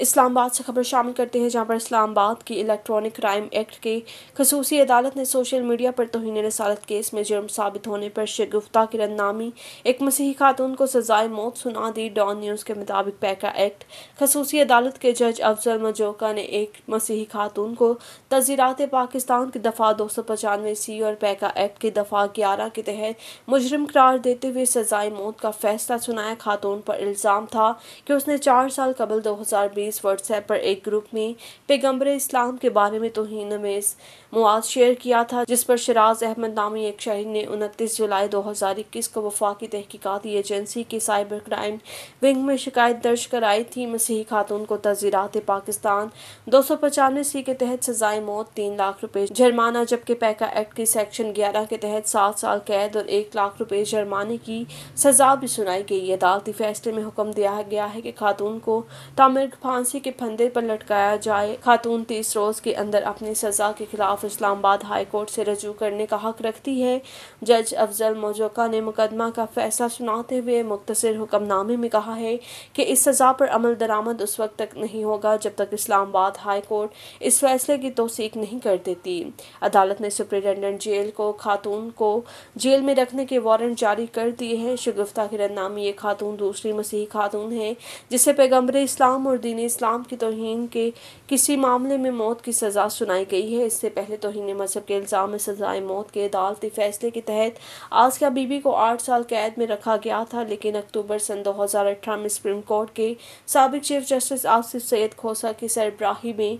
इस्लामाबाद से खबर शामिल करते हैं जहाँ पर इस्लामाबाद की इलेक्ट्रॉनिक क्राइम एक्ट की खसूसी अदालत ने सोशल मीडिया पर तोहन रसालत केस में जुर्म साबित होने पर शगुफ्ता किरण नामी एक मसीही खातून को सजाए मौत सुना दी डॉन न्यूज़ के मुताबिक पैका एक्ट खसूसी अदालत के जज अफजल मजोका ने एक मसीही खातून को तजीरात पाकिस्तान की दफ़ा दो सौ पचानवे सी और पैका एक्ट की दफ़ा ग्यारह के तहत मुजरम करार देते हुए सजाए मौत का फैसला सुनाया खातून पर इल्ज़ाम था कि उसने चार साल कबल दो हज़ार बीस इस व्हाट्सएप पर एक ग्रुप में पैगम्बर इस्लाम के बारे में तोहन मेज़ मवाद शेयर किया था जिस पर शराज अहमद नामी एक शहरी ने उनतीस जुलाई दो हज़ार इक्कीस को वफाकी तहकीकती एजेंसी की साइबर क्राइम विंग में शिकायत दर्ज कराई थी मसीही खातून को तजीरात पाकिस्तान दो सौ पचानवे सी के तहत सजाए मौत तीन लाख रुपये जुर्माना जबकि पैका एक्ट की सेक्शन ग्यारह के तहत सात साल कैद और एक लाख रुपये जुर्माने की सजा भी सुनाई गई अदालती फैसले में हुक्म दिया गया है कि खातून को तामिर खान फांसी के फंदे पर लटकाया जाए खातून तीस रोज के अंदर अपनी सजा के खिलाफ इस्लामाबाद हाईकोर्ट से रजू करने का हक रखती है जज अफजल मोजोका ने मुकदमा का फैसला सुनाते हुए मुख्तर हुक्मनामे में कहा है कि इस सज़ा पर अमल दरामद उस वक्त तक नहीं होगा जब तक इस्लामाबाद हाई कोर्ट इस फैसले की तोसीक नहीं कर देती अदालत ने सुप्रिटेंडेंट जेल को खातून को जेल में रखने के वारंट जारी कर दिए हैं शगुफ्ता किरण नामी ये खातून दूसरी मसीह खातून है जिसे पैगम्बर इस्लाम और दीनी इस्लाम की तोहन के किसी मामले में मौत की सज़ा सुनाई गई है इससे पहले तोहन मजहब के इल्ज़ाम में सजाए मौत के अदालती फैसले के तहत आसिया बीबी को आठ साल कैद में रखा गया था लेकिन अक्टूबर सन दो हज़ार अठारह में सुप्रीम कोर्ट के सबक चीफ जस्टिस आसिफ सैद खोसा की सरबराही में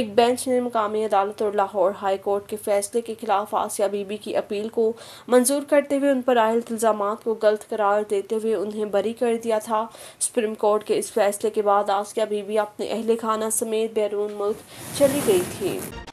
एक बेंच ने मकामी अदालत और लाहौर हाई कोर्ट के फैसले के खिलाफ आसिया बीबी की अपील को मंजूर करते हुए उन पर आयल इल्ज़ाम को गलत करार देते हुए उन्हें बरी कर दिया था सुप्रीम कोर्ट के इस फैसले के बाद आसिया बीबी भी अपने अहल खाना समेत बैरून मुल्क चली गई थी